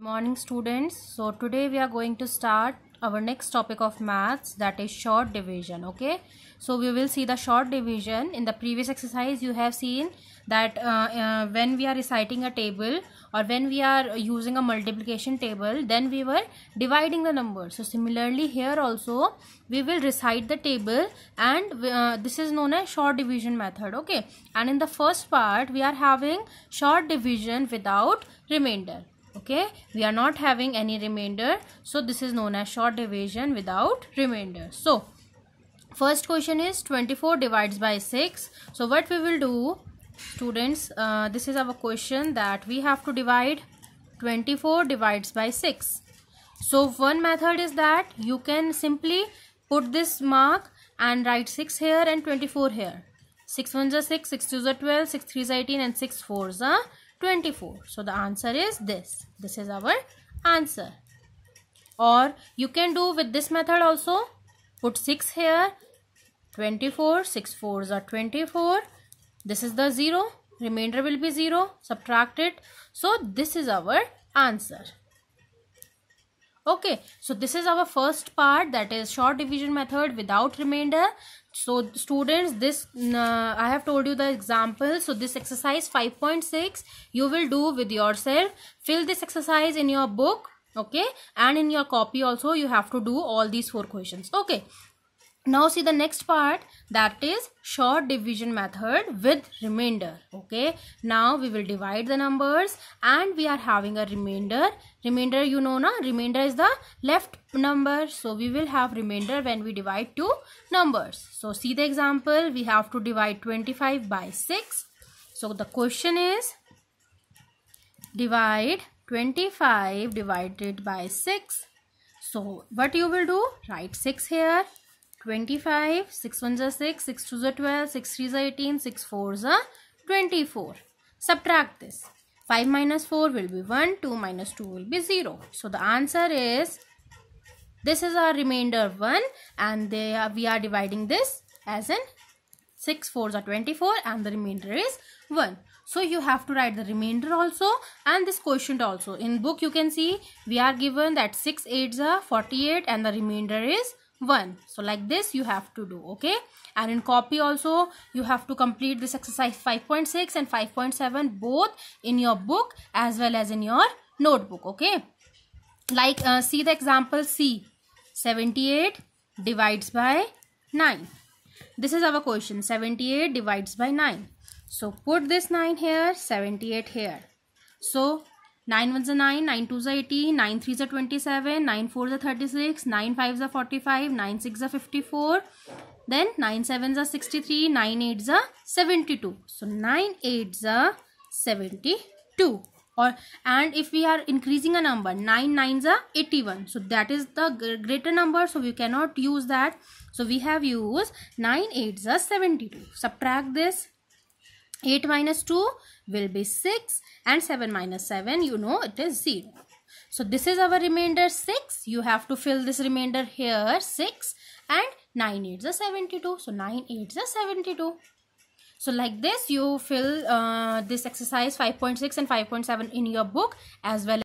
morning students so today we are going to start our next topic of maths that is short division okay so we will see the short division in the previous exercise you have seen that uh, uh, when we are reciting a table or when we are using a multiplication table then we were dividing the number so similarly here also we will recite the table and uh, this is known as short division method okay and in the first part we are having short division without remainder okay we are not having any remainder so this is known as short division without remainder so first question is 24 divides by 6 so what we will do students uh, this is our question that we have to divide 24 divides by 6 so one method is that you can simply put this mark and write 6 here and 24 here 6 ones are 6 6 twos are 12 6 threes are 18 and 6 fours are 24. So the answer is this. This is our answer. Or you can do with this method also. Put 6 here. 24. 6 4s are 24. This is the 0. Remainder will be 0. Subtract it. So this is our answer okay so this is our first part that is short division method without remainder so students this uh, i have told you the example so this exercise 5.6 you will do with yourself fill this exercise in your book okay and in your copy also you have to do all these four questions okay now see the next part that is short division method with remainder okay now we will divide the numbers and we are having a remainder remainder you know na remainder is the left number so we will have remainder when we divide two numbers so see the example we have to divide 25 by 6 so the question is divide 25 divided by 6 so what you will do write 6 here 25, 6 ones are 6, 6 twos are 12, 6 threes are 18, 6 fours are 24. Subtract this. 5 minus 4 will be 1, 2 minus 2 will be 0. So the answer is, this is our remainder 1 and they are, we are dividing this as in 6 fours are 24 and the remainder is 1. So you have to write the remainder also and this quotient also. In book you can see we are given that 6 8s are 48 and the remainder is 1 so like this you have to do okay and in copy also you have to complete this exercise 5.6 and 5.7 both in your book as well as in your notebook okay like uh, see the example c 78 divides by 9 this is our question 78 divides by 9 so put this 9 here 78 here so 9 ones are 9, 9 twos are 18, 9 threes are 27, 9 fours are 36, 9 fives are 45, 9 six are 54, then 9 sevens are 63, 9 eights are 72. So 9 eights are 72 or and if we are increasing a number 9 nines are 81 so that is the greater number so we cannot use that so we have used 9 eights are 72 subtract this 8 minus 2 will be 6 and 7 minus 7 you know it is 0. So this is our remainder 6. You have to fill this remainder here 6 and 9 8 is 72. So 9 8 is 72. So like this you fill uh, this exercise 5.6 and 5.7 in your book as well